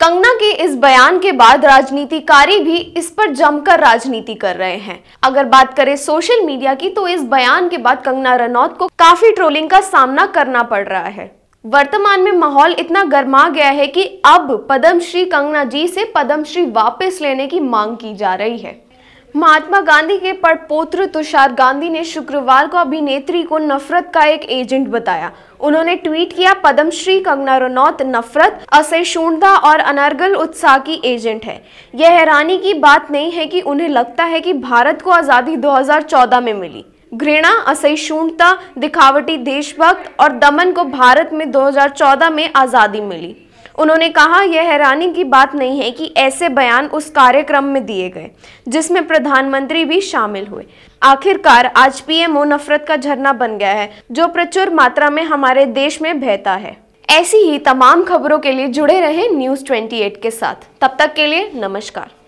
कंगना के इस बयान के बाद राजनीतिकारी भी इस पर जमकर राजनीति कर रहे हैं अगर बात करें सोशल मीडिया की तो इस बयान के बाद कंगना रनौत को काफी ट्रोलिंग का सामना करना पड़ रहा है वर्तमान में माहौल इतना गर्मा गया है कि अब पद्मश्री कंगना जी से पद्मश्री वापस लेने की मांग की जा रही है महात्मा गांधी के परपोत्र तुषार गांधी ने शुक्रवार को अभिनेत्री को नफरत का एक एजेंट बताया उन्होंने ट्वीट किया पद्मश्री कंगना रनौत नफरत असहिष्णुता और अनर्गल उत्साह की एजेंट है यह हैरानी की बात नहीं है कि उन्हें लगता है कि भारत को आज़ादी 2014 में मिली घृणा असहिष्णुता दिखावटी देशभक्त और दमन को भारत में दो में आज़ादी मिली उन्होंने कहा यह हैरानी की बात नहीं है कि ऐसे बयान उस कार्यक्रम में दिए गए जिसमें प्रधानमंत्री भी शामिल हुए आखिरकार आज पीएमओ नफरत का झरना बन गया है जो प्रचुर मात्रा में हमारे देश में बहता है ऐसी ही तमाम खबरों के लिए जुड़े रहे न्यूज़ ट्वेंटी के साथ तब तक के लिए नमस्कार